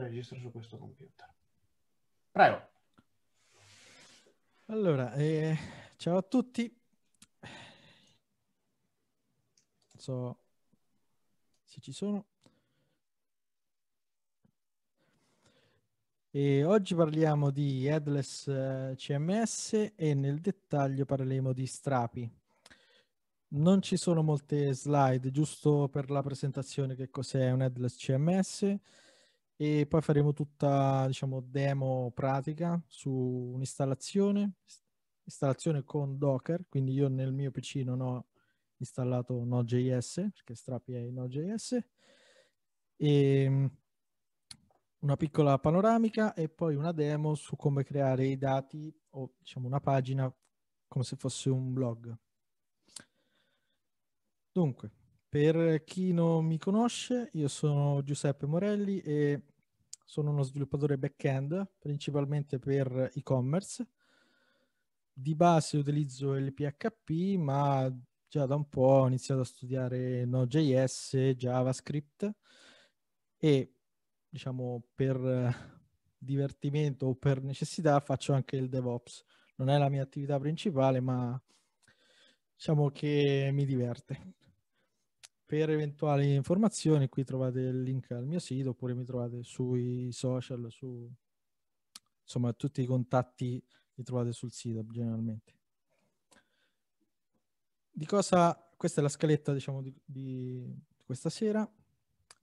registro su questo computer. Prego. Allora, eh, ciao a tutti. Non so se ci sono. E oggi parliamo di headless eh, CMS e nel dettaglio parleremo di Strapi. Non ci sono molte slide, giusto per la presentazione che cos'è un headless CMS e poi faremo tutta, diciamo, demo pratica su un'installazione, installazione con Docker, quindi io nel mio PC non ho installato Node.js, perché Strapi è Node.js, e ehm, una piccola panoramica e poi una demo su come creare i dati o diciamo una pagina come se fosse un blog. Dunque, per chi non mi conosce, io sono Giuseppe Morelli e sono uno sviluppatore back-end, principalmente per e-commerce. Di base utilizzo il PHP, ma già da un po' ho iniziato a studiare Node.js, JavaScript e diciamo per divertimento o per necessità faccio anche il DevOps. Non è la mia attività principale, ma diciamo che mi diverte per eventuali informazioni qui trovate il link al mio sito oppure mi trovate sui social, su insomma tutti i contatti li trovate sul sito generalmente. Di cosa, questa è la scaletta diciamo di, di questa sera.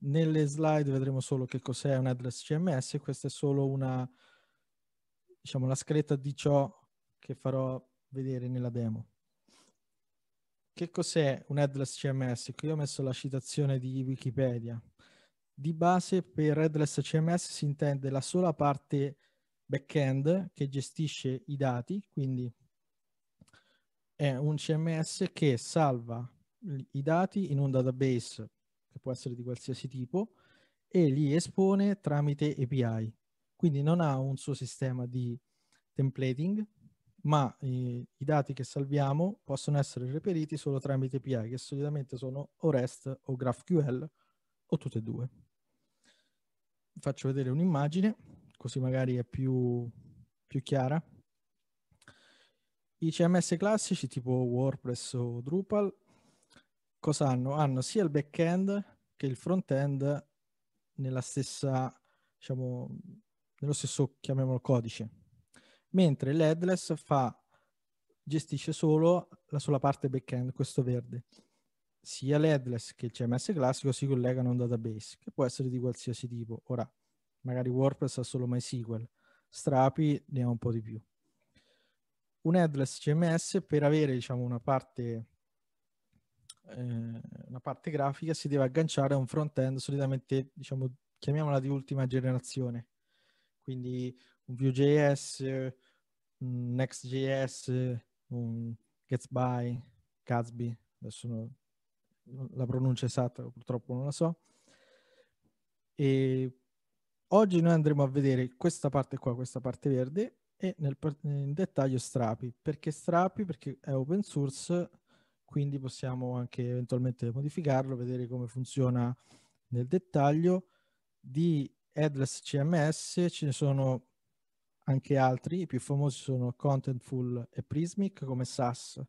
Nelle slide vedremo solo che cos'è un address CMS, questa è solo una, diciamo, la scaletta di ciò che farò vedere nella demo. Che cos'è un headless CMS? Qui ho messo la citazione di Wikipedia. Di base per headless CMS si intende la sola parte back-end che gestisce i dati, quindi è un CMS che salva i dati in un database che può essere di qualsiasi tipo e li espone tramite API. Quindi non ha un suo sistema di templating, ma i, ehm, i dati che salviamo possono essere reperiti solo tramite API, che solitamente sono o REST o GraphQL o tutte e due. Vi faccio vedere un'immagine, così magari è più, più chiara. I CMS classici tipo WordPress o Drupal cosa hanno? Hanno sia il back-end che il front-end nella stessa, diciamo, nello stesso, chiamiamolo codice mentre l'headless fa, gestisce solo la sola parte backend, questo verde. Sia l'headless che il CMS classico si collegano a un database, che può essere di qualsiasi tipo. Ora, magari WordPress ha solo MySQL, Strapi ne ha un po' di più. Un headless CMS per avere diciamo, una, parte, eh, una parte grafica si deve agganciare a un front-end solitamente, diciamo, chiamiamola di ultima generazione, quindi Vue.js, Next.js, un um, Gatsby, Gatsby, adesso non, la pronuncia esatta purtroppo non la so. E oggi noi andremo a vedere questa parte qua, questa parte verde, e nel, in dettaglio Strapi. Perché Strapi? Perché è open source, quindi possiamo anche eventualmente modificarlo, vedere come funziona nel dettaglio. Di headless CMS ce ne sono anche altri, i più famosi sono Contentful e Prismic come SAS.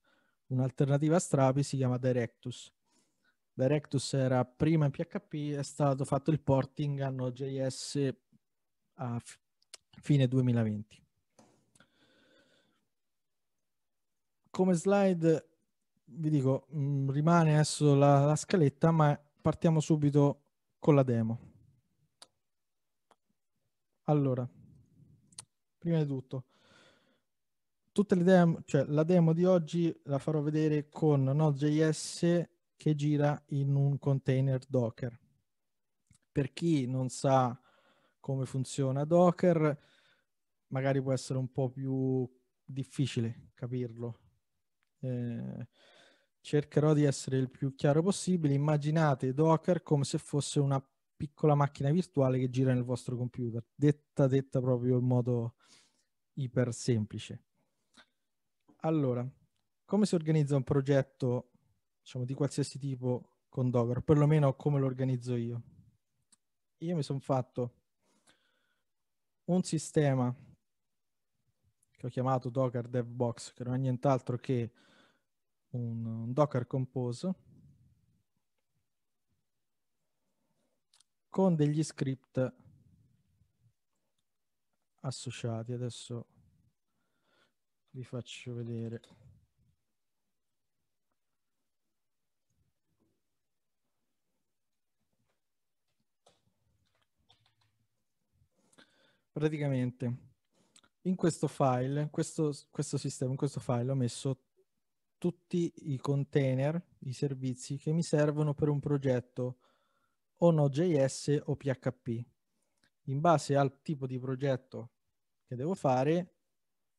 Un'alternativa a Strapi si chiama Directus. Directus era prima in PHP, è stato fatto il porting a Node.js a fine 2020. Come slide vi dico, mh, mm, rimane adesso la, la scaletta, ma partiamo subito con la demo. Allora, prima di tutto. Tutte le demo, cioè la demo di oggi la farò vedere con Node.js che gira in un container Docker. Per chi non sa come funziona Docker, magari può essere un po' più difficile capirlo. Eh, cercherò di essere il più chiaro possibile. Immaginate Docker come se fosse una piccola macchina virtuale che gira nel vostro computer, detta, detta proprio in modo iper semplice. Allora, come si organizza un progetto diciamo, di qualsiasi tipo con Docker, perlomeno come lo organizzo io? Io mi sono fatto un sistema che ho chiamato Docker DevBox, che non è nient'altro che un, un Docker Compose, con degli script associati. Adesso vi faccio vedere. Praticamente in questo file, in questo, questo sistema, in questo file ho messo tutti i container, i servizi che mi servono per un progetto o Node.js o PHP. In base al tipo di progetto che devo fare,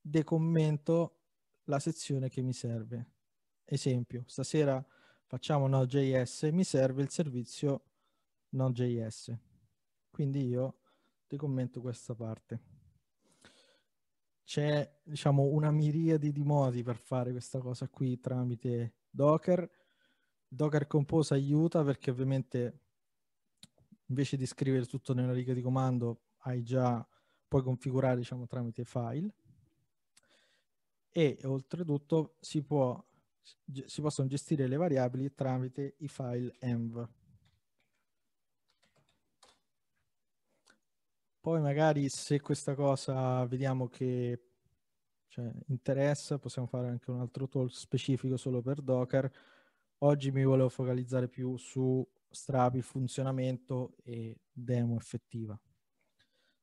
decommento la sezione che mi serve. Esempio, stasera facciamo Node.js, mi serve il servizio Node.js. Quindi io decommento questa parte. C'è, diciamo, una miriade di modi per fare questa cosa qui tramite Docker. Docker Compose aiuta perché ovviamente invece di scrivere tutto nella riga di comando, hai già, puoi configurare diciamo, tramite file e oltretutto si, può, si possono gestire le variabili tramite i file env. Poi magari se questa cosa vediamo che cioè, interessa, possiamo fare anche un altro talk specifico solo per Docker. Oggi mi volevo focalizzare più su Strapi, funzionamento e demo effettiva.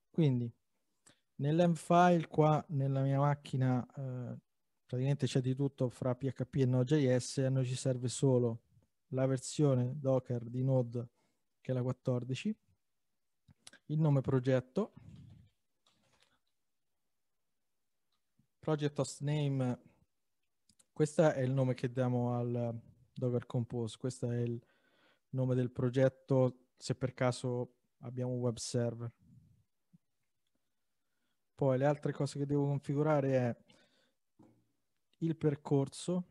Quindi nell'env file qua nella mia macchina eh, praticamente c'è di tutto fra PHP e Node.js e a noi ci serve solo la versione Docker di Node che è la 14, il nome progetto, project host name, questo è il nome che diamo al Docker Compose, questo è il nome del progetto se per caso abbiamo un web server. Poi le altre cose che devo configurare è il percorso,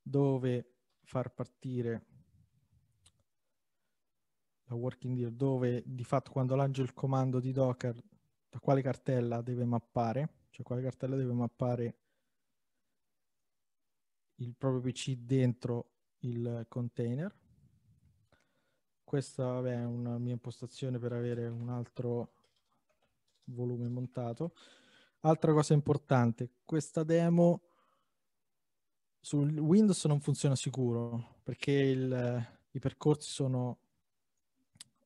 dove far partire la working dir, dove di fatto quando lancio il comando di Docker da quale cartella deve mappare, cioè quale cartella deve mappare il proprio PC dentro il container. Questa vabbè, è una mia impostazione per avere un altro volume montato. Altra cosa importante, questa demo su Windows non funziona sicuro perché il, i percorsi sono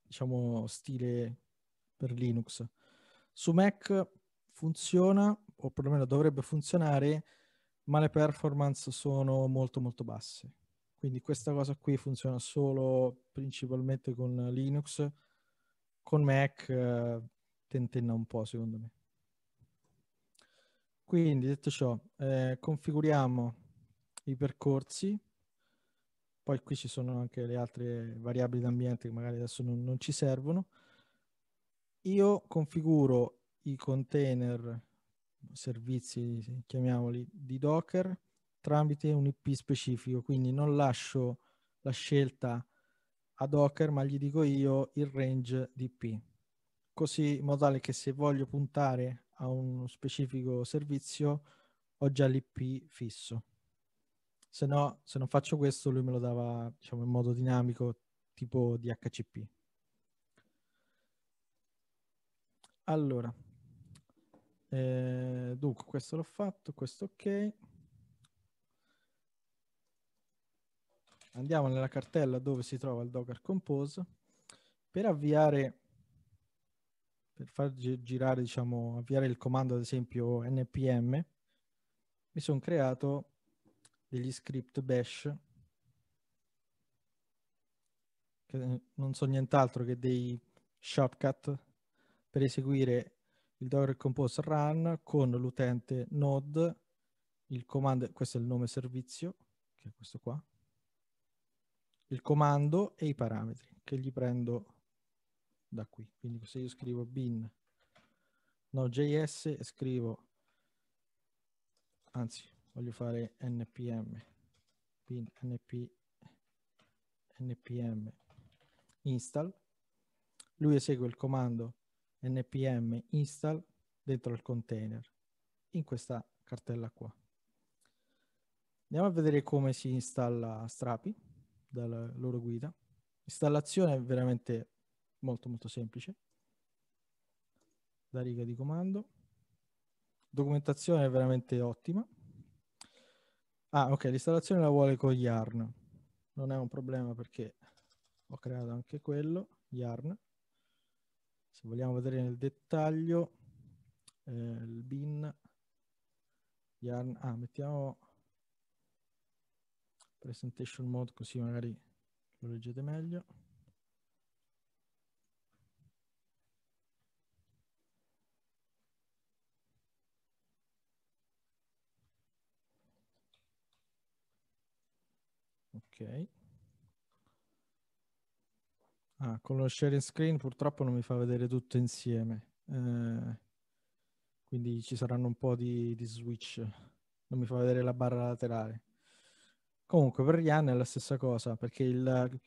diciamo stile per Linux. Su Mac funziona o perlomeno dovrebbe funzionare ma le performance sono molto molto basse. Quindi questa cosa qui funziona solo principalmente con Linux, con Mac eh, tentenna un po' secondo me. Quindi detto ciò, eh, configuriamo i percorsi, poi qui ci sono anche le altre variabili d'ambiente che magari adesso non, non ci servono. Io configuro i container servizi, chiamiamoli, di Docker tramite un IP specifico, quindi non lascio la scelta a Docker, ma gli dico io il range di IP. Così in modo tale che se voglio puntare a uno specifico servizio ho già l'IP fisso. Se no, se non faccio questo, lui me lo dava diciamo, in modo dinamico, tipo DHCP. Allora, eh, dunque, questo l'ho fatto, questo ok. Andiamo nella cartella dove si trova il Docker Compose. Per avviare, per far girare, diciamo, avviare il comando, ad esempio, npm, mi sono creato degli script bash che eh, non so nient'altro che dei shortcut per eseguire il Docker Compose Run con l'utente node, il comando, questo è il nome servizio, che è questo qua, il comando e i parametri che gli prendo da qui. Quindi se io scrivo bin Node.js e scrivo, anzi voglio fare npm, bin np, npm install, lui esegue il comando npm install dentro il container in questa cartella qua. Andiamo a vedere come si installa Strapi dalla loro guida. Installazione è veramente molto molto semplice. La riga di comando. Documentazione è veramente ottima. Ah, ok, l'installazione la vuole con Yarn. Non è un problema perché ho creato anche quello, Yarn se vogliamo vedere nel dettaglio eh, il bin yarn ah mettiamo presentation mode così magari lo leggete meglio ok Ah, con lo sharing screen purtroppo non mi fa vedere tutto insieme, eh, quindi ci saranno un po' di, di, switch, non mi fa vedere la barra laterale. Comunque per Rihanna è la stessa cosa, perché il,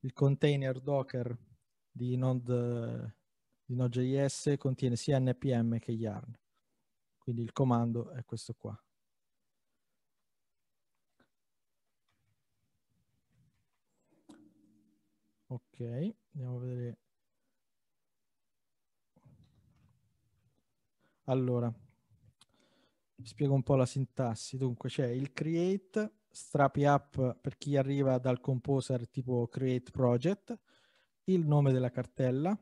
il container Docker di, Node, di Node.js contiene sia NPM che Yarn, quindi il comando è questo qua. Ok, andiamo a vedere. Allora, vi spiego un po' la sintassi. Dunque c'è il create, strapi up per chi arriva dal composer tipo create project, il nome della cartella, in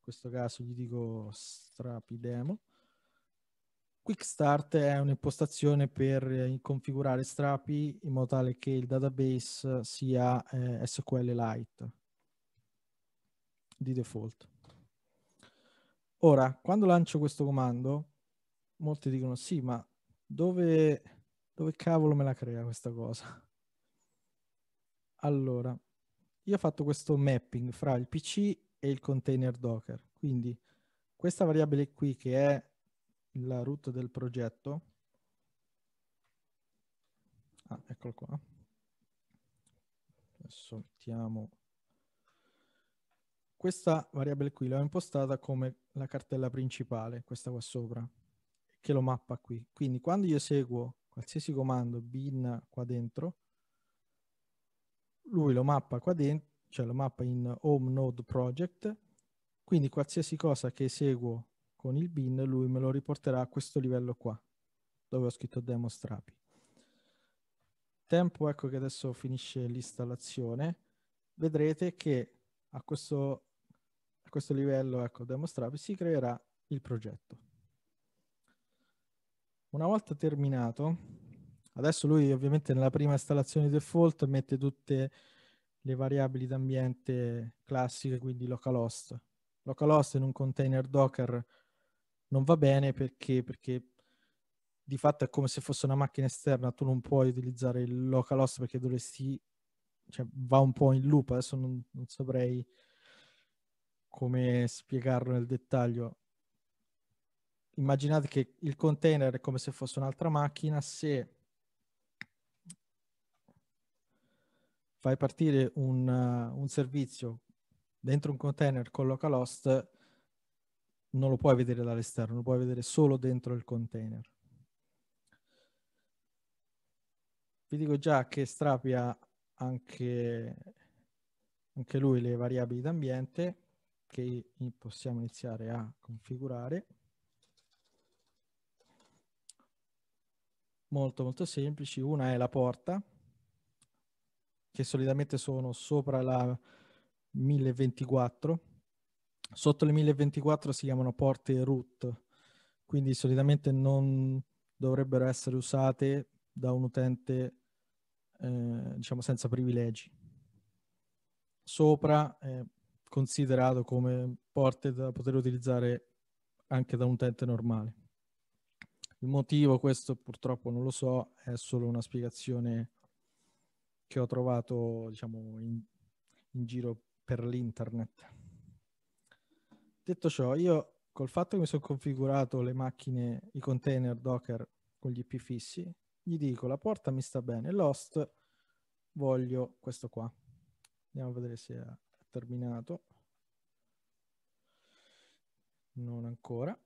questo caso gli dico strapi demo, Quick Start è un'impostazione per eh, configurare strapi in modo tale che il database sia eh, SQL Lite di default. Ora, quando lancio questo comando, molti dicono sì, ma dove, dove cavolo me la crea questa cosa? Allora, io ho fatto questo mapping fra il PC e il container Docker. Quindi questa variabile qui che è la root del progetto. Ah, eccolo qua. Adesso mettiamo questa variabile qui l'ho impostata come la cartella principale, questa qua sopra, che lo mappa qui. Quindi quando io seguo qualsiasi comando bin qua dentro, lui lo mappa qua dentro, cioè lo mappa in home node project, quindi qualsiasi cosa che seguo con il bin lui me lo riporterà a questo livello qua, dove ho scritto demo strapi. Tempo, ecco che adesso finisce l'installazione, vedrete che a questo, a questo livello, ecco, demo strapi, si creerà il progetto. Una volta terminato, adesso lui ovviamente nella prima installazione default mette tutte le variabili d'ambiente classiche, quindi localhost. Localhost in un container Docker non va bene perché, perché di fatto è come se fosse una macchina esterna, tu non puoi utilizzare il local host perché dovresti, cioè va un po' in loop, adesso non, non saprei come spiegarlo nel dettaglio. Immaginate che il container è come se fosse un'altra macchina, se fai partire un, uh, un servizio dentro un container con localhost, non lo puoi vedere dall'esterno, lo puoi vedere solo dentro il container. Vi dico già che strapia anche, anche lui le variabili d'ambiente che possiamo iniziare a configurare. Molto molto semplici, una è la porta, che solitamente sono sopra la 1024 Sotto le 1024 si chiamano porte root, quindi solitamente non dovrebbero essere usate da un utente eh, diciamo senza privilegi. Sopra è considerato come porte da poter utilizzare anche da un utente normale. Il motivo, questo purtroppo non lo so, è solo una spiegazione che ho trovato diciamo, in, in giro per l'internet detto ciò, io col fatto che mi sono configurato le macchine, i container Docker con gli IP fissi, gli dico la porta mi sta bene, l'host voglio questo qua. Andiamo a vedere se ha terminato. Non ancora.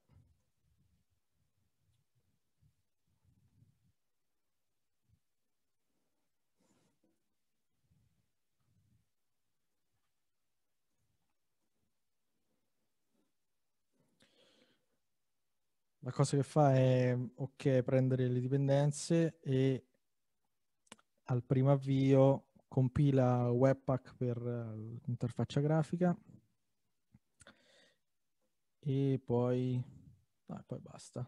la cosa che fa è, ok, prendere le dipendenze e al primo avvio compila Webpack per eh, l'interfaccia grafica e poi, ah, poi basta.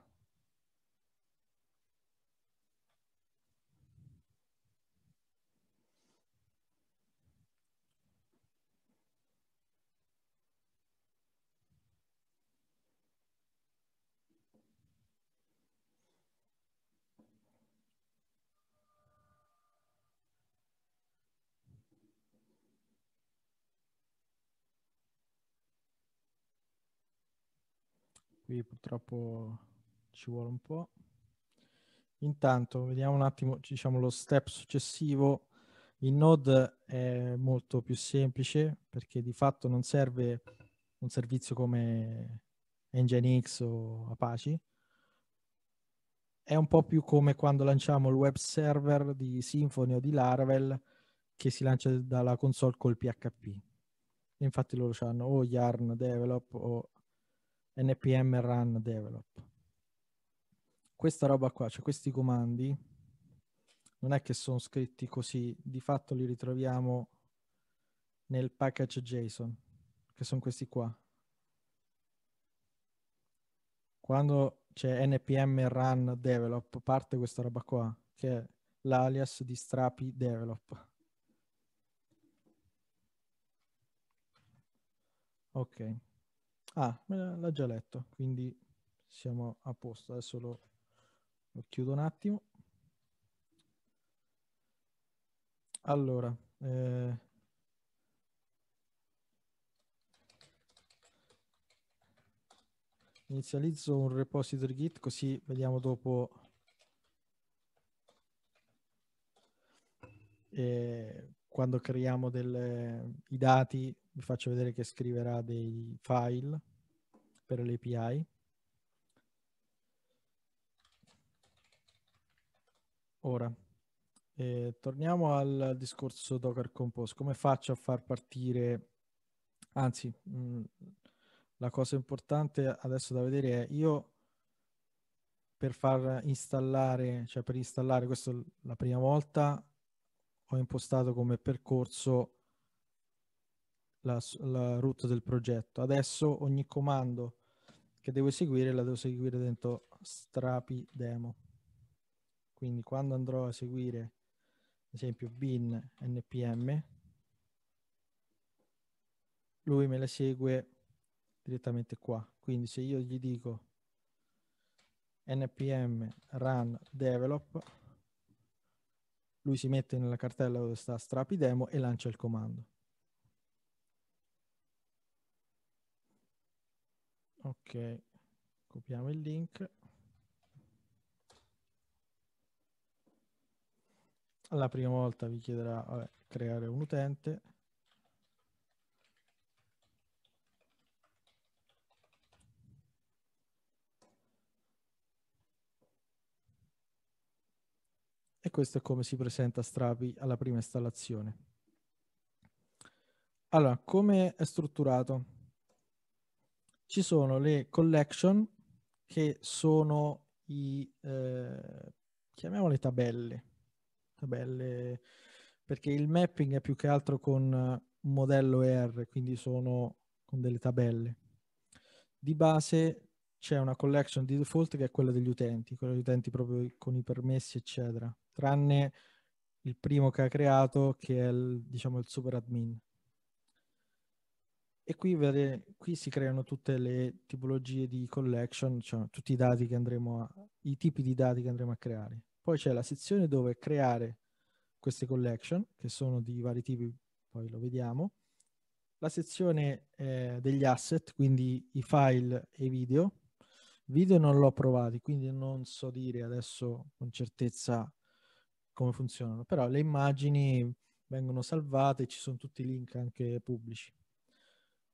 qui purtroppo ci vuole un po'. Intanto vediamo un attimo diciamo, lo step successivo. In node è molto più semplice perché di fatto non serve un servizio come Nginx o Apache. È un po' più come quando lanciamo il web server di Symfony o di Laravel che si lancia dalla console col PHP. Infatti loro hanno o Yarn Develop o npm run develop. Questa roba qua, cioè questi comandi, non è che sono scritti così, di fatto li ritroviamo nel package JSON, che sono questi qua. Quando c'è npm run develop, parte questa roba qua, che è l'alias di strapi develop. Ok. Ah, l'ha già letto, quindi siamo a posto. Adesso lo, lo chiudo un attimo. Allora, eh, inizializzo un repository git così vediamo dopo eh, quando creiamo delle, i dati vi faccio vedere che scriverà dei file per l'API. Ora, eh, torniamo al discorso Docker Compose. Come faccio a far partire, anzi, mh, mm, la cosa importante adesso da vedere è io per far installare, cioè per installare, questa è la prima volta, ho impostato come percorso la, la root del progetto. Adesso ogni comando che devo eseguire la devo seguire dentro strapi demo. Quindi quando andrò a seguire, ad esempio, bin npm, lui me la segue direttamente qua. Quindi se io gli dico npm run develop, lui si mette nella cartella dove sta strapi demo e lancia il comando. Ok, copiamo il link. La prima volta vi chiederà vabbè, creare un utente. E questo è come si presenta Strapi alla prima installazione. Allora, come è strutturato? ci sono le collection che sono i, eh, chiamiamole tabelle, tabelle, perché il mapping è più che altro con eh, un modello R, quindi sono con delle tabelle. Di base c'è una collection di default che è quella degli utenti, quella degli utenti proprio con i permessi, eccetera, tranne il primo che ha creato che è il, diciamo, il super admin. E qui, vede, qui si creano tutte le tipologie di collection, cioè tutti i dati che andremo a, i tipi di dati che andremo a creare. Poi c'è la sezione dove creare queste collection, che sono di vari tipi, poi lo vediamo. La sezione eh, degli asset, quindi i file e i video. Video non l'ho provati, quindi non so dire adesso con certezza come funzionano, però le immagini vengono salvate, ci sono tutti i link anche pubblici.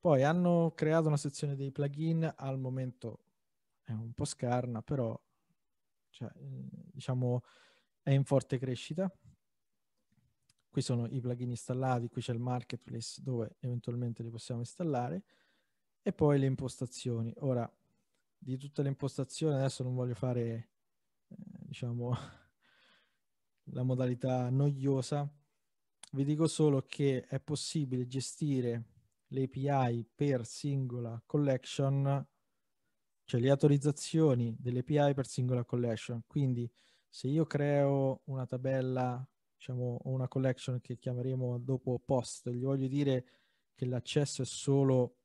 Poi hanno creato una sezione dei plugin, al momento è un po' scarna, però cioè, eh, diciamo è in forte crescita. Qui sono i plugin installati, qui c'è il marketplace dove eventualmente li possiamo installare e poi le impostazioni. Ora, di tutte le impostazioni adesso non voglio fare, eh, diciamo, la modalità noiosa, vi dico solo che è possibile gestire l'API per singola collection, cioè le autorizzazioni dell'API per singola collection. Quindi se io creo una tabella, diciamo, una collection che chiameremo dopo post, gli voglio dire che l'accesso è solo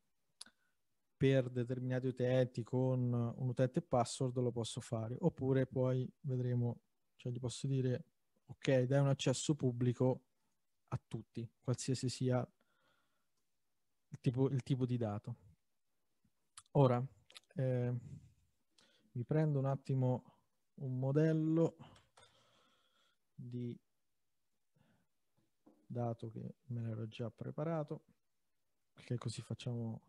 per determinati utenti con un utente password lo posso fare oppure poi vedremo cioè gli posso dire ok dai un accesso pubblico a tutti qualsiasi sia tipo, il tipo di dato. Ora, eh, vi prendo un attimo un modello di dato che me l'ero già preparato, perché così facciamo,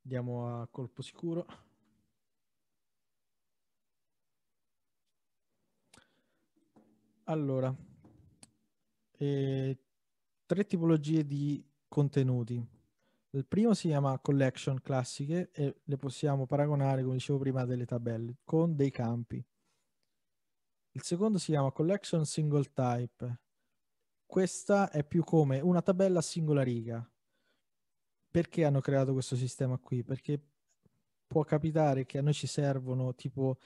diamo a colpo sicuro. Allora, eh, tre tipologie di contenuti. Il primo si chiama collection classiche e le possiamo paragonare, come dicevo prima, delle tabelle con dei campi. Il secondo si chiama collection single type. Questa è più come una tabella a singola riga. Perché hanno creato questo sistema qui? Perché può capitare che a noi ci servono tipo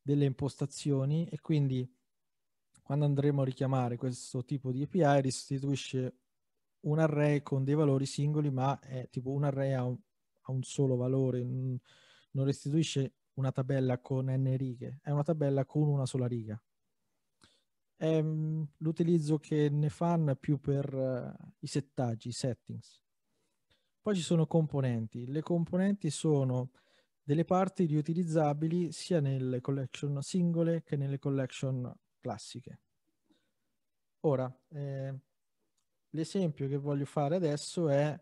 delle impostazioni e quindi quando andremo a richiamare questo tipo di API restituisce un array con dei valori singoli, ma è tipo un array ha un, ha un solo valore, non restituisce una tabella con n righe, è una tabella con una sola riga. È ehm, l'utilizzo che ne fanno è più per uh, i settaggi, i settings. Poi ci sono componenti. Le componenti sono delle parti riutilizzabili sia nelle collection singole che nelle collection classiche. Ora, eh, l'esempio che voglio fare adesso è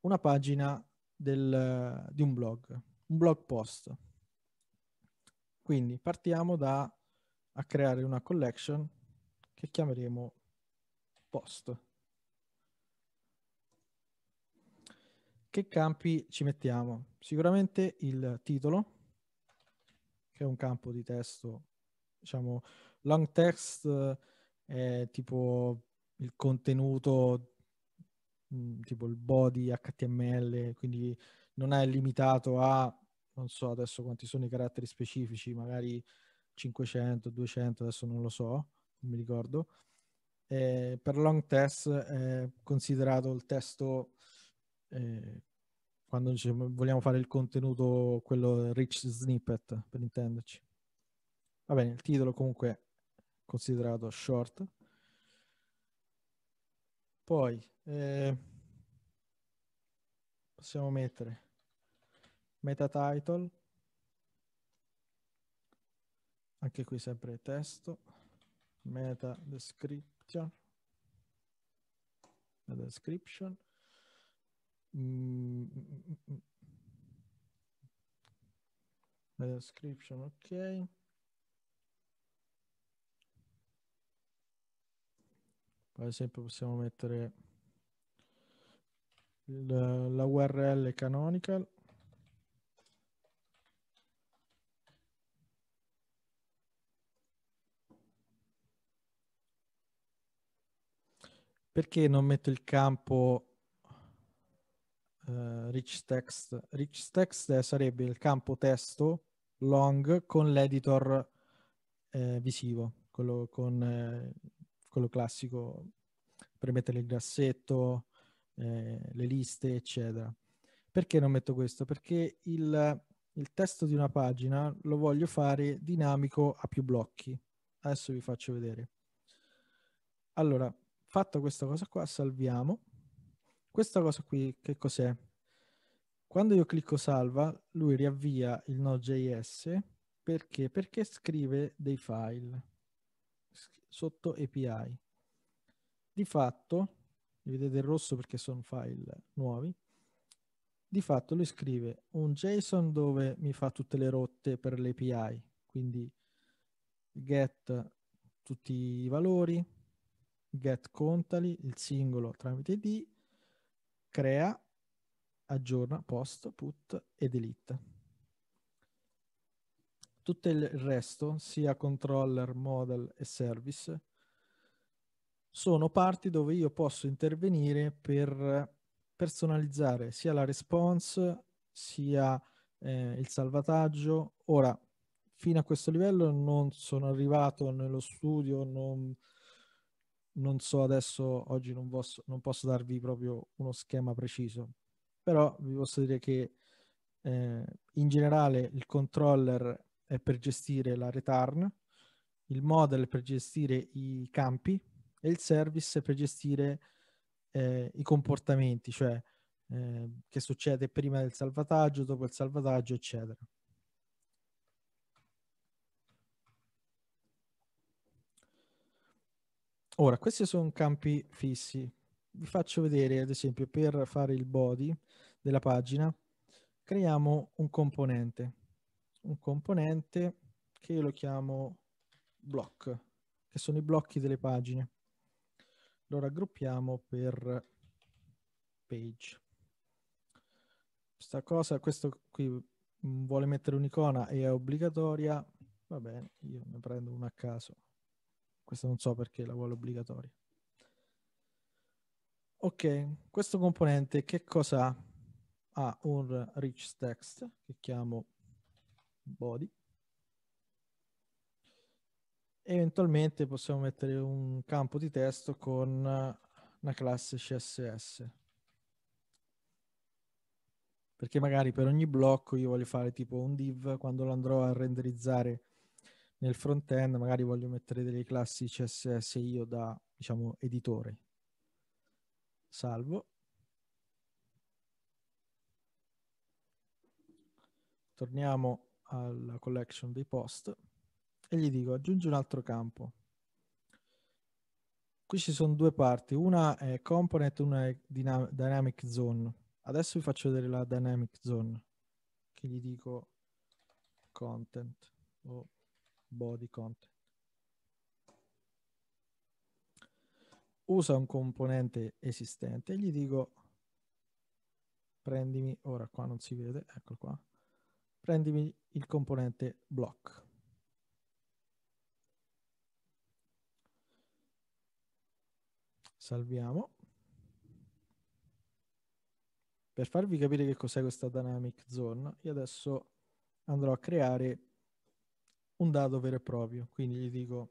una pagina del, di un blog, un blog post. Quindi partiamo da a creare una collection che chiameremo post. Che campi ci mettiamo? Sicuramente il titolo, che è un campo di testo, diciamo, long text è eh, tipo il contenuto mm, tipo il body HTML, quindi non è limitato a, non so adesso quanti sono i caratteri specifici, magari 500, 200, adesso non lo so, non mi ricordo. Eh, per long test è considerato il testo eh, quando vogliamo fare il contenuto, quello rich snippet, per intenderci. Va bene, il titolo comunque è considerato short. Poi eh, possiamo mettere meta title, anche qui sempre testo, meta description, meta description. Mm, mm, mm, mm Meta description, ok. per esempio possiamo mettere il, la url canonical perché non metto il campo uh, rich text? Rich text eh, sarebbe il campo testo long con l'editor eh, visivo, quello con eh, quello classico per mettere il grassetto, eh, le liste, eccetera. Perché non metto questo? Perché il, il testo di una pagina lo voglio fare dinamico a più blocchi. Adesso vi faccio vedere. Allora, fatto questa cosa qua, salviamo. Questa cosa qui, che cos'è? Quando io clicco salva, lui riavvia il Node.js perché? Perché scrive dei file sotto API. Di fatto, vedete il rosso perché sono file nuovi, di fatto lui scrive un JSON dove mi fa tutte le rotte per l'API, quindi get tutti i valori, get contali, il singolo tramite D, crea, aggiorna, post, put e delete tutto il resto, sia controller, model e service, sono parti dove io posso intervenire per personalizzare sia la response, sia eh, il salvataggio. Ora, fino a questo livello non sono arrivato nello studio, non, non so adesso, oggi non posso, non posso, darvi proprio uno schema preciso, però vi posso dire che eh, in generale il controller è per gestire la return, il model per gestire i campi e il service per gestire eh, i comportamenti, cioè eh, che succede prima del salvataggio, dopo il salvataggio, eccetera. Ora, questi sono campi fissi. Vi faccio vedere, ad esempio, per fare il body della pagina, creiamo un componente un componente che io lo chiamo block, che sono i blocchi delle pagine. Lo raggruppiamo per page. Questa cosa, questo qui mm, vuole mettere un'icona e è obbligatoria, va bene, io ne prendo una a caso. Questa non so perché la vuole obbligatoria. Ok, questo componente che cosa ha? Ha un rich text che chiamo body. Eventualmente possiamo mettere un campo di testo con una classe CSS. Perché magari per ogni blocco io voglio fare tipo un div, quando lo andrò a renderizzare nel front-end magari voglio mettere delle classi CSS io da, diciamo, editore. Salvo. torniamo alla collection dei post e gli dico aggiungi un altro campo. Qui ci sono due parti, una è component e una è dynamic zone. Adesso vi faccio vedere la dynamic zone, che gli dico content o body content. Usa un componente esistente e gli dico prendimi, ora qua non si vede, eccolo qua, prendimi il componente block. Salviamo. Per farvi capire che cos'è questa dynamic zone, io adesso andrò a creare un dato vero e proprio. Quindi gli dico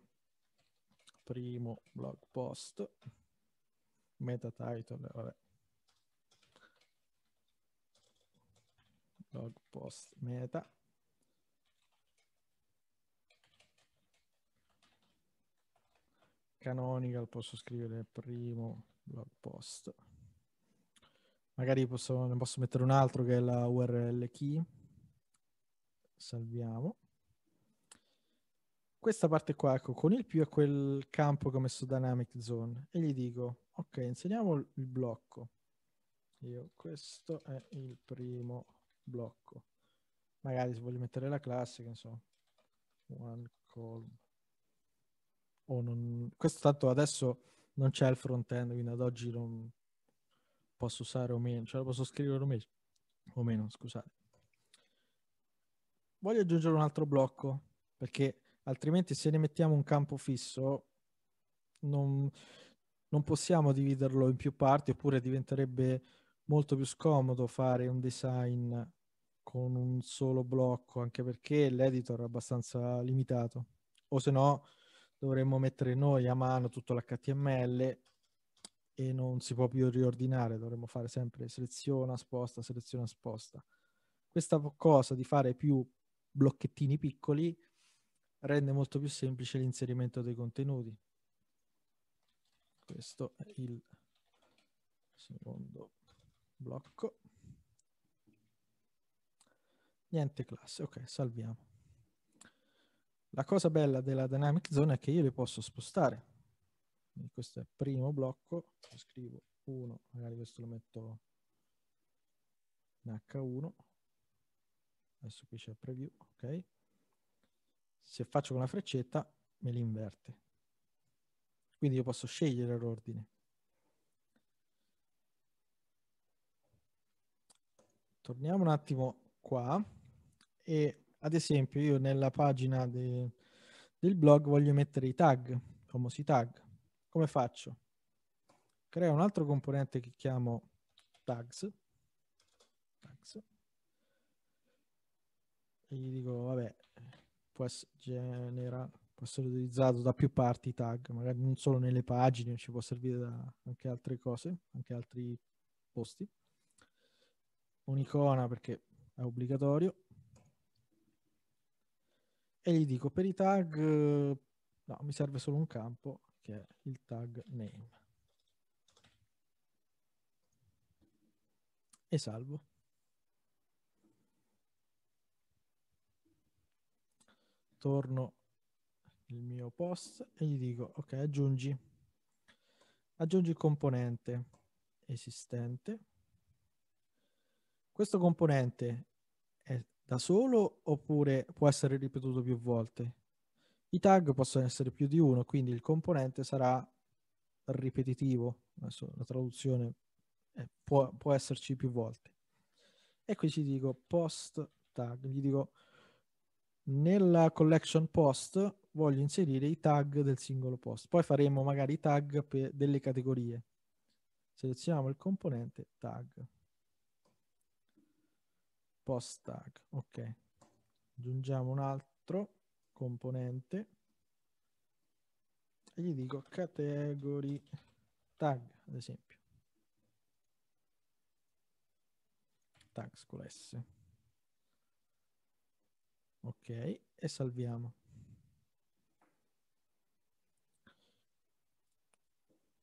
primo blog post, meta title, vabbè, log post meta canonical posso scrivere primo blog post magari posso, ne posso mettere un altro che è la url key salviamo questa parte qua ecco con il più è quel campo che ho messo dynamic zone e gli dico ok inseriamo il blocco io questo è il primo blocco. Magari se voglio mettere la classica, insomma. one call. O non... Questo tanto adesso non c'è il front-end, quindi ad oggi non posso usare o meno, cioè posso scrivere o meno, o meno, scusate. Voglio aggiungere un altro blocco, perché altrimenti se ne mettiamo un campo fisso non, non possiamo dividerlo in più parti, oppure diventerebbe molto più scomodo fare un design con un solo blocco, anche perché l'editor è abbastanza limitato. O se no dovremmo mettere noi a mano tutto l'HTML e non si può più riordinare, dovremmo fare sempre seleziona, sposta, seleziona, sposta. Questa cosa di fare più blocchettini piccoli rende molto più semplice l'inserimento dei contenuti. Questo è il secondo blocco. Niente classe, ok, salviamo. La cosa bella della dynamic zone è che io le posso spostare. Quindi questo è il primo blocco, lo scrivo 1, magari questo lo metto in H1. Adesso qui c'è preview, ok? Se faccio con la freccetta me li inverte. Quindi io posso scegliere l'ordine. Torniamo un attimo qua e ad esempio io nella pagina de, del blog voglio mettere i tag, famosi tag. Come faccio? Creo un altro componente che chiamo tags, tags e gli dico vabbè può essere, genera, può essere utilizzato da più parti i tag, magari non solo nelle pagine, ci può servire da anche altre cose, anche altri posti. Un'icona perché è obbligatorio e gli dico per i tag, no, mi serve solo un campo che è il tag name. E salvo. Torno il mio post e gli dico ok aggiungi aggiungi componente esistente questo componente da solo oppure può essere ripetuto più volte. I tag possono essere più di uno, quindi il componente sarà ripetitivo. Adesso la traduzione è, può, può esserci più volte. E qui ci dico post tag, gli dico nella collection post voglio inserire i tag del singolo post. Poi faremo magari i tag delle categorie. Selezioniamo il componente tag post tag. Ok. Aggiungiamo un altro componente e gli dico category tag, ad esempio. Tags con S. Ok, e salviamo.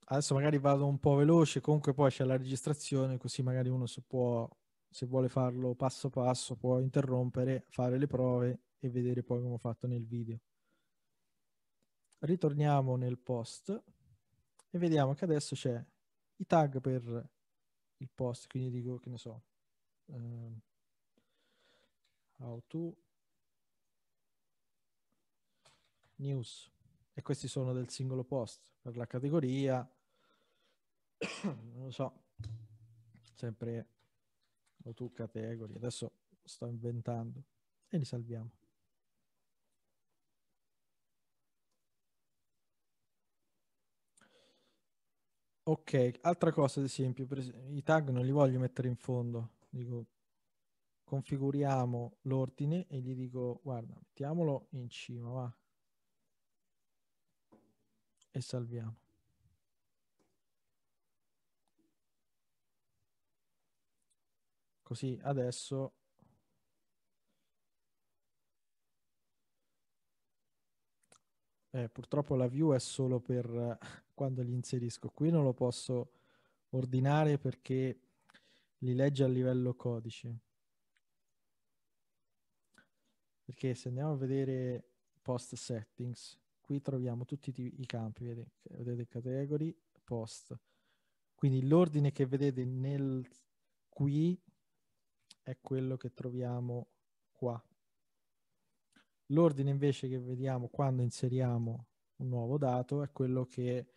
Adesso magari vado un po' veloce, comunque poi c'è la registrazione, così magari uno si può se vuole farlo passo passo può interrompere, fare le prove e vedere poi come ho fatto nel video. Ritorniamo nel post e vediamo che adesso c'è i tag per il post, quindi dico che ne so, um, how to news e questi sono del singolo post per la categoria, non lo so, sempre o tu categori adesso sto inventando, e li salviamo. Ok, altra cosa ad esempio, i tag non li voglio mettere in fondo, dico configuriamo l'ordine e gli dico guarda mettiamolo in cima va e salviamo. così adesso Eh, purtroppo la view è solo per eh, quando li inserisco. Qui non lo posso ordinare perché li legge a livello codice. Perché se andiamo a vedere post settings, qui troviamo tutti i campi, vedete, vedete category, post. Quindi l'ordine che vedete nel qui è quello che troviamo qua. L'ordine invece che vediamo quando inseriamo un nuovo dato è quello che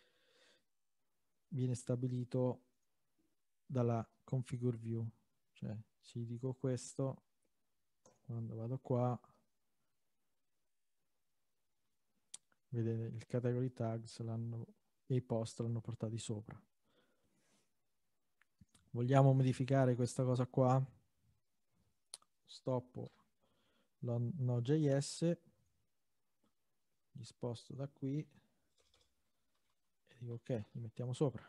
viene stabilito dalla configure view. Cioè, ci dico questo, quando vado qua, vedete il category tags e i post l'hanno portati sopra. Vogliamo modificare questa cosa qua? stoppo la Node.js, gli sposto da qui e dico ok, li mettiamo sopra.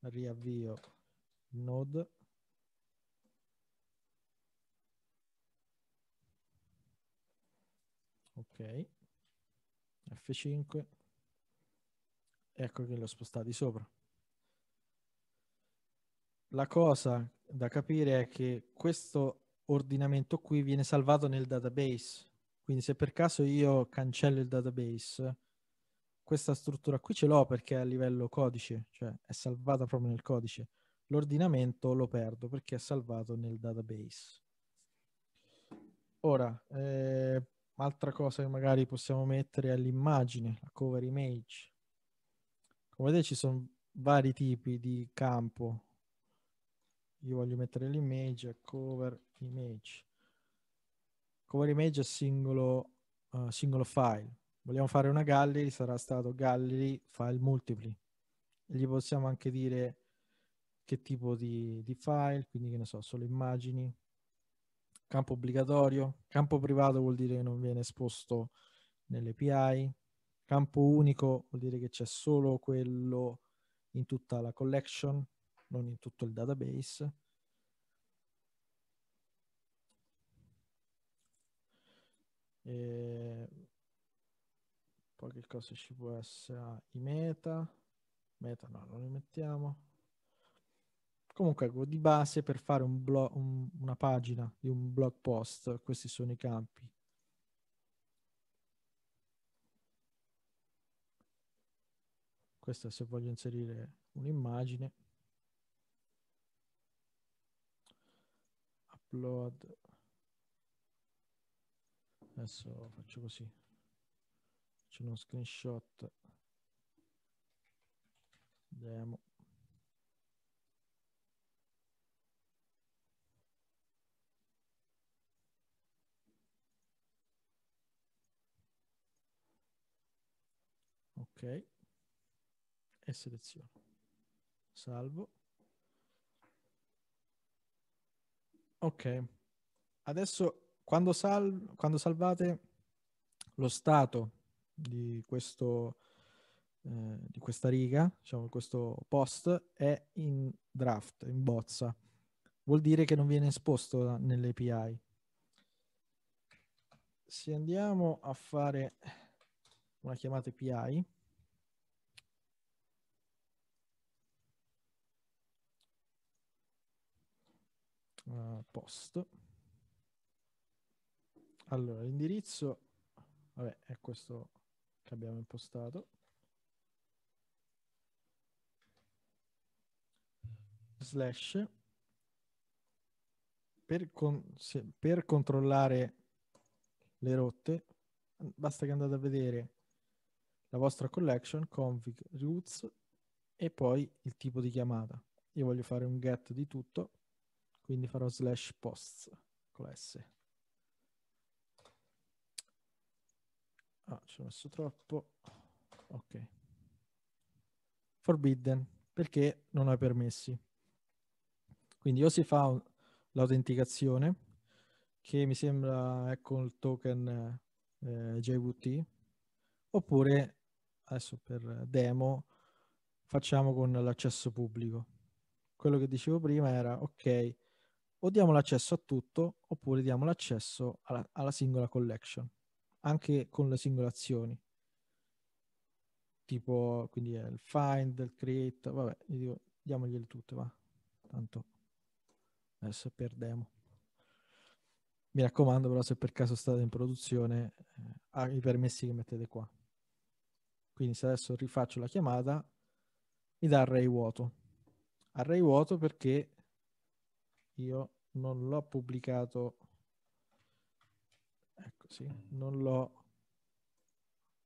Riavvio Node. Ok, F5, ecco che l'ho ho spostati sopra. La cosa da capire è che questo ordinamento qui viene salvato nel database. Quindi se per caso io cancello il database, questa struttura qui ce l'ho perché è a livello codice, cioè è salvata proprio nel codice. L'ordinamento lo perdo perché è salvato nel database. Ora, eh, altra cosa che magari possiamo mettere è l'immagine, la cover image. Come vedete ci sono vari tipi di campo, io voglio mettere l'image, cover image. Cover image è singolo, uh, singolo file. Vogliamo fare una gallery, sarà stato gallery file multipli. gli possiamo anche dire che tipo di, di file, quindi che ne so, solo immagini, campo obbligatorio, campo privato vuol dire che non viene esposto nell'API, campo unico vuol dire che c'è solo quello in tutta la collection, non in tutto il database. E poi che cosa ci può essere? Ah, I meta, meta no, non li mettiamo. Comunque, ecco, di base per fare un blog, un, una pagina di un blog post, questi sono i campi. Questo è se voglio inserire un'immagine. upload adesso faccio così faccio uno screenshot vediamo ok e seleziono salvo Ok. Adesso quando, sal- quando salvate lo stato di, questo, eh, di questa riga, diciamo questo post, è in draft, in bozza. Vuol dire che non viene esposto nell'API. Se andiamo a fare una chiamata API, Eh, post. Allora, l'indirizzo, vabbè, è questo che abbiamo impostato. Slash. Per, con, se, per controllare le rotte, basta che andate a vedere la vostra collection, config, roots e poi il tipo di chiamata. Io voglio fare un get di tutto quindi farò slash posts con la S. Ah, ci ho messo troppo. Ok. Forbidden, perché non ha permessi. Quindi o si fa l'autenticazione, che mi sembra è con ecco, il token eh, JWT, oppure, adesso per demo, facciamo con l'accesso pubblico. Quello che dicevo prima era, ok, o diamo l'accesso a tutto oppure diamo l'accesso alla, alla singola collection, anche con le singole azioni. Tipo, quindi il find, il create, vabbè, dico, diamogliele tutte, va. Tanto adesso perdiamo. Mi raccomando però se per caso state in produzione, eh, i permessi che mettete qua. Quindi se adesso rifaccio la chiamata, mi dà array vuoto. Array vuoto perché io non l'ho pubblicato, ecco sì, non l'ho,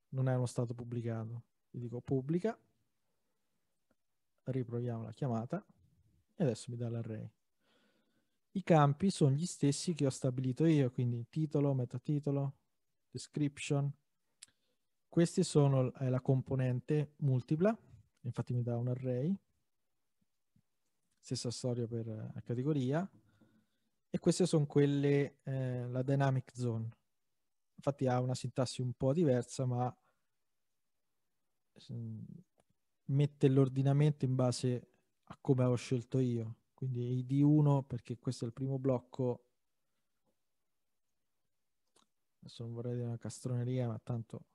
non è uno stato pubblicato. Gli dico pubblica, riproviamo la chiamata e adesso mi dà l'array. I campi sono gli stessi che ho stabilito io, quindi titolo, metatitolo, description. Questi sono la componente multipla, infatti mi dà un array stessa storia per la eh, categoria. E queste sono quelle, eh, la dynamic zone. Infatti ha una sintassi un po' diversa, ma mette l'ordinamento in base a come ho scelto io. Quindi ID1 perché questo è il primo blocco. Adesso non vorrei dire una castroneria, ma tanto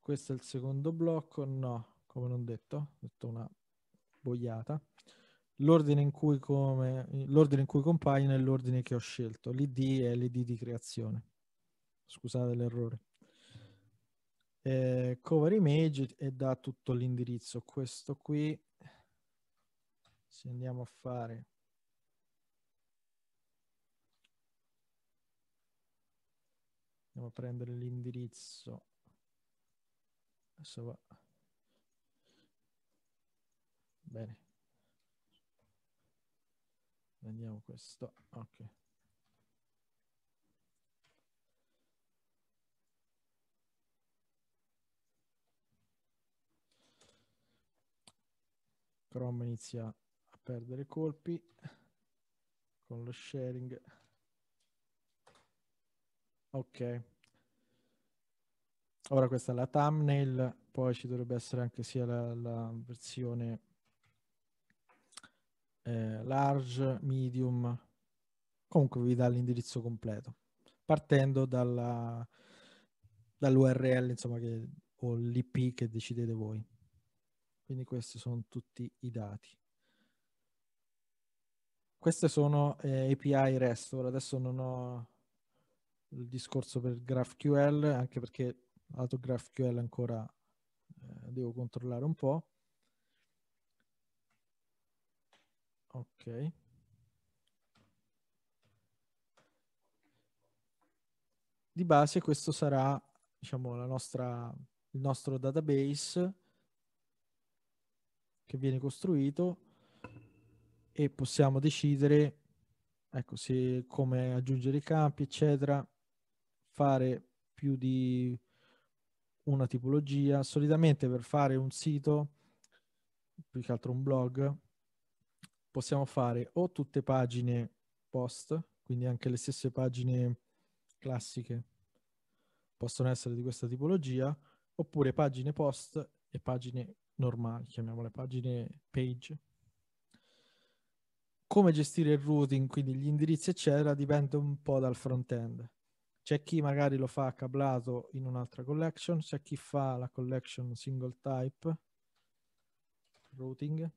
questo è il secondo blocco. No, come non detto, ho detto una boiata, l'ordine in cui, come, l'ordine in cui compaiono è l'ordine che ho scelto, l'id è l'id di creazione. Scusate l'errore. Eh, cover image e dà tutto l'indirizzo. Questo qui, se andiamo a fare andiamo a prendere l'indirizzo adesso va Bene. Prendiamo questo. Ok. Chrome inizia a perdere colpi con lo sharing. Ok. Ora questa è la thumbnail, poi ci dovrebbe essere anche sia la, la versione eh, large, medium, comunque vi dà l'indirizzo completo, partendo dalla, dall'URL insomma, che, o l'IP che decidete voi. Quindi questi sono tutti i dati. Queste sono eh, API REST, ora adesso non ho il discorso per GraphQL, anche perché lato GraphQL ancora eh, devo controllare un po'. Ok. Di base questo sarà, diciamo, la nostra, il nostro database che viene costruito e possiamo decidere ecco, se, come aggiungere i campi, eccetera, fare più di una tipologia. Solitamente per fare un sito, più che altro un blog, possiamo fare o tutte pagine post, quindi anche le stesse pagine classiche possono essere di questa tipologia, oppure pagine post e pagine normali, chiamiamole pagine page. Come gestire il routing, quindi gli indirizzi eccetera, dipende un po' dal front-end. C'è chi magari lo fa cablato in un'altra collection, c'è chi fa la collection single type, routing,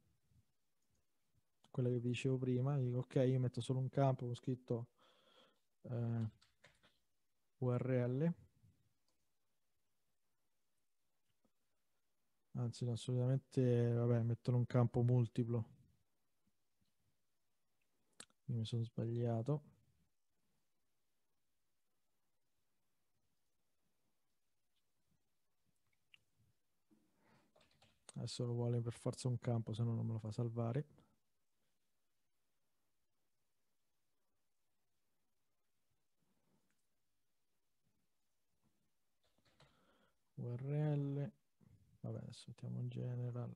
quella che vi dicevo prima, dico ok, io metto solo un campo con scritto eh, URL. Anzi, assolutamente, vabbè, mettono un campo multiplo. mi sono sbagliato. Adesso lo vuole per forza un campo, se no non me lo fa salvare. url vabbè adesso mettiamo in general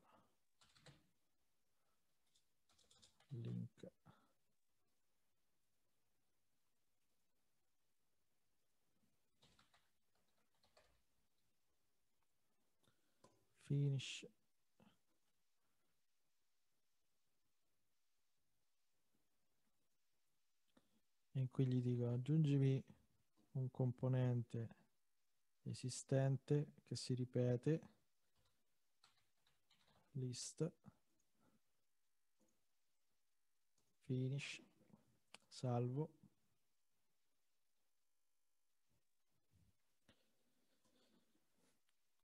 link finish in cui gli dico aggiungimi un componente esistente che si ripete list finish salvo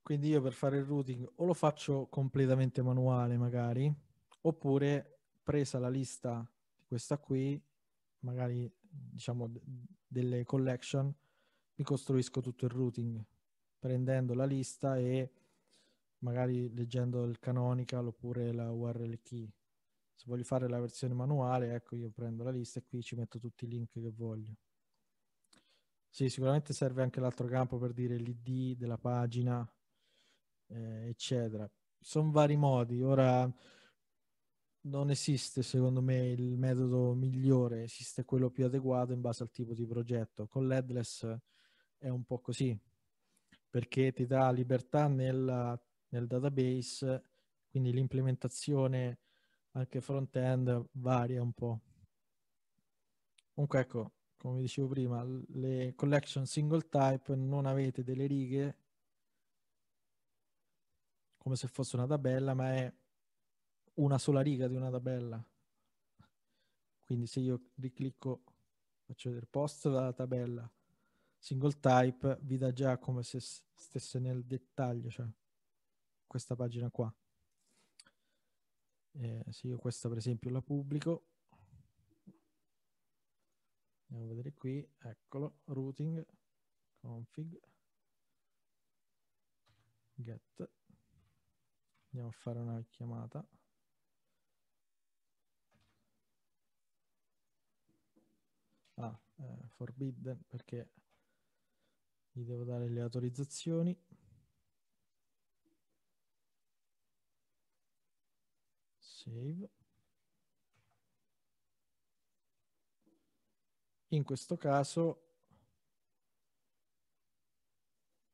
quindi io per fare il routing o lo faccio completamente manuale magari oppure presa la lista di questa qui magari diciamo delle collection mi costruisco tutto il routing prendendo la lista e magari leggendo il canonical oppure la URL key. Se voglio fare la versione manuale, ecco io prendo la lista e qui ci metto tutti i link che voglio. Sì, sicuramente serve anche l'altro campo per dire l'ID della pagina, eh, eccetera. Sono vari modi. Ora non esiste, secondo me, il metodo migliore, esiste quello più adeguato in base al tipo di progetto. Con l'headless è un po' così, perché ti dà libertà nel, nel database, quindi l'implementazione anche front-end varia un po'. Comunque ecco, come dicevo prima, le collection single type non avete delle righe come se fosse una tabella, ma è una sola riga di una tabella. Quindi se io riclicco, faccio vedere post dalla tabella, single type vi dà già come se stesse nel dettaglio, cioè questa pagina qua. Eh, se io questa per esempio la pubblico, andiamo a vedere qui, eccolo, routing, config, get, andiamo a fare una chiamata. Ah, eh, forbidden perché gli devo dare le autorizzazioni. Save. In questo caso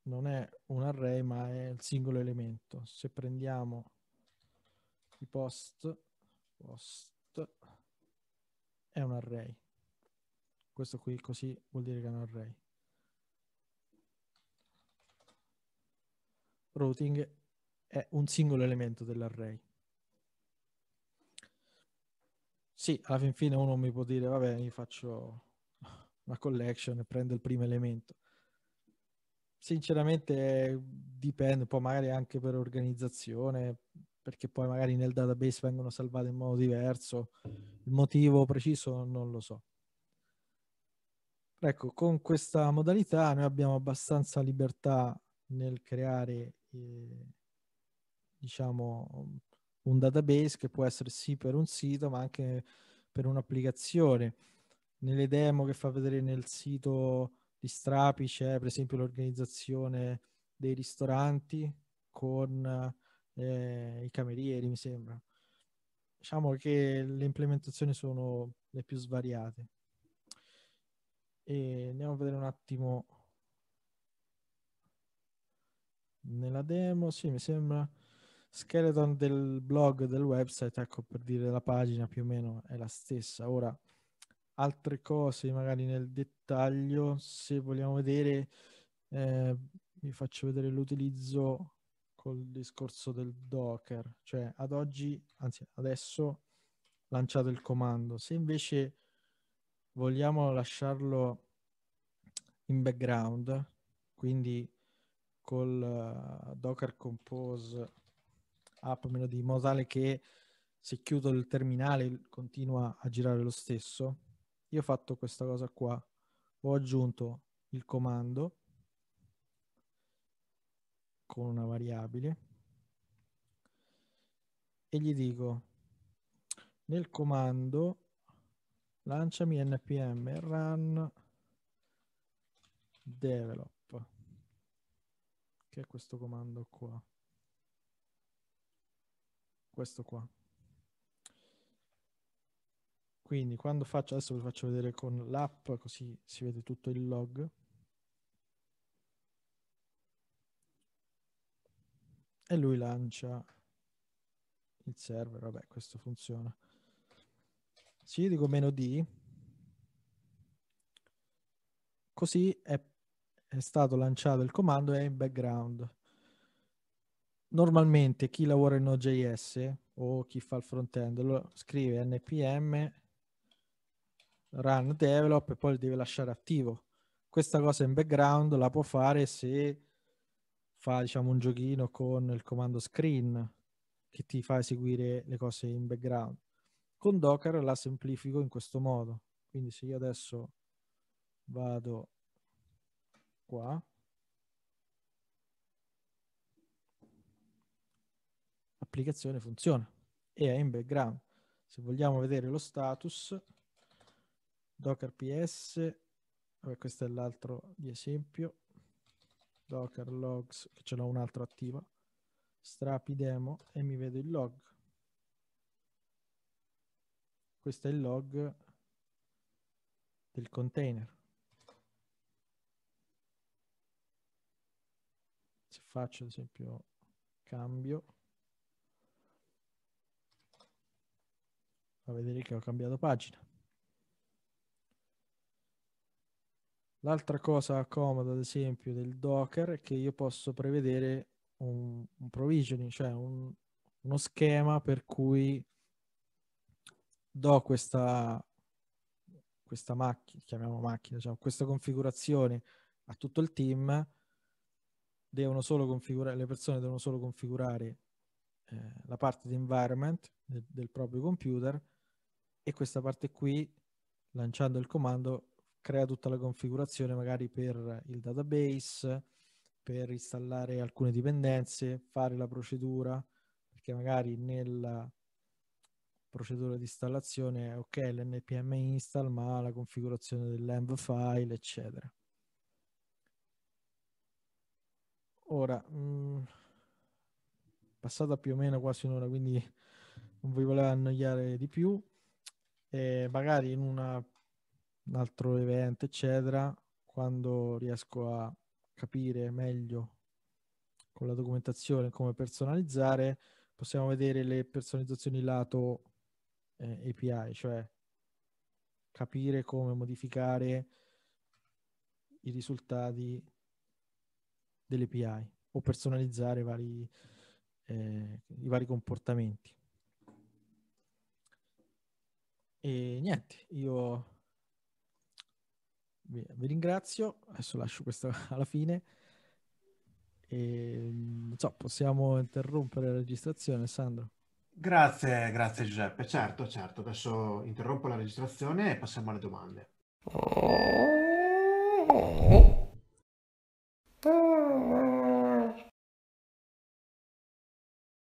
non è un array ma è il singolo elemento. Se prendiamo i post, post è un array. Questo qui così vuol dire che è un array. routing è un singolo elemento dell'array. Sì, alla fin fine uno mi può dire, vabbè, io faccio una collection e prendo il primo elemento. Sinceramente dipende, poi magari anche per organizzazione, perché poi magari nel database vengono salvate in modo diverso. Il motivo preciso non lo so. Ecco, con questa modalità noi abbiamo abbastanza libertà nel creare diciamo, un database che può essere sì per un sito, ma anche per un'applicazione. Nelle demo che fa vedere nel sito di Strapi c'è per esempio l'organizzazione dei ristoranti con eh, i camerieri, mi sembra. Diciamo che le implementazioni sono le più svariate. E andiamo a vedere un attimo nella demo, sì, mi sembra skeleton del blog del website, ecco per dire la pagina più o meno è la stessa. Ora, altre cose magari nel dettaglio, se vogliamo vedere, eh, vi faccio vedere l'utilizzo col discorso del Docker, cioè ad oggi, anzi adesso lanciato il comando, se invece vogliamo lasciarlo in background, quindi col eh, Docker Compose app meno di modo tale che se chiudo il terminale continua a girare lo stesso. Io ho fatto questa cosa qua, ho aggiunto il comando con una variabile e gli dico nel comando lanciami npm run develop che è questo comando qua? Questo qua. Quindi quando faccio, adesso vi faccio vedere con l'app così si vede tutto il log. E lui lancia il server, vabbè questo funziona. Se io dico meno D, così è è stato lanciato il comando è in background. Normalmente chi lavora in Node.js o chi fa il front-end lo scrive npm run develop e poi lo deve lasciare attivo. Questa cosa in background la può fare se fa diciamo un giochino con il comando screen che ti fa eseguire le cose in background. Con Docker la semplifico in questo modo. Quindi se io adesso vado qua. Applicazione funziona. E è in background, se vogliamo vedere lo status, docker ps, vabbè, questo è l'altro di esempio, docker logs, che ce l'ho un altro attivo, strapi demo e mi vedo il log. Questo è il log del container. faccio, ad esempio, cambio. A vedere che ho cambiato pagina. L'altra cosa comoda, ad esempio, del Docker è che io posso prevedere un, un provisioning, cioè un, uno schema per cui do questa, questa macchina, chiamiamo macchina, diciamo, questa configurazione a tutto il team devono solo configurare, le persone devono solo configurare eh, la parte di environment del, del proprio computer e questa parte qui, lanciando il comando, crea tutta la configurazione magari per il database, per installare alcune dipendenze, fare la procedura, perché magari nella procedura di installazione è ok l'npm install, ma la configurazione dell'env file, eccetera. Ora, mh, mm, passata più o meno quasi un'ora, quindi non vi volevo annoiare di più. E magari in una, un altro evento, eccetera, quando riesco a capire meglio con la documentazione come personalizzare, possiamo vedere le personalizzazioni lato eh, API, cioè capire come modificare i risultati delle API o personalizzare vari, eh, i vari comportamenti. E niente, io vi ringrazio, adesso lascio questo alla fine. E, ehm, non so, possiamo interrompere la registrazione, Sandro. Grazie, grazie Giuseppe. Certo, certo. Adesso interrompo la registrazione e passiamo alle domande.